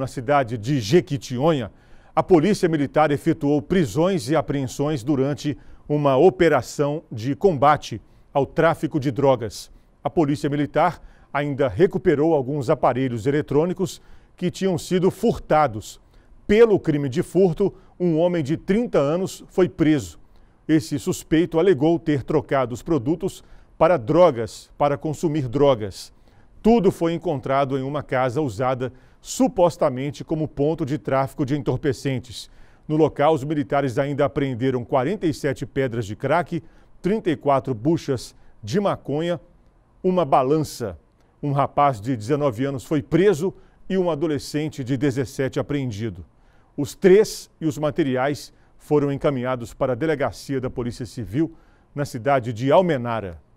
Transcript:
Na cidade de Jequitinhonha, a Polícia Militar efetuou prisões e apreensões durante uma operação de combate ao tráfico de drogas. A Polícia Militar ainda recuperou alguns aparelhos eletrônicos que tinham sido furtados. Pelo crime de furto, um homem de 30 anos foi preso. Esse suspeito alegou ter trocado os produtos para drogas, para consumir drogas. Tudo foi encontrado em uma casa usada supostamente como ponto de tráfico de entorpecentes. No local, os militares ainda apreenderam 47 pedras de crack, 34 buchas de maconha, uma balança. Um rapaz de 19 anos foi preso e um adolescente de 17 apreendido. Os três e os materiais foram encaminhados para a delegacia da Polícia Civil na cidade de Almenara.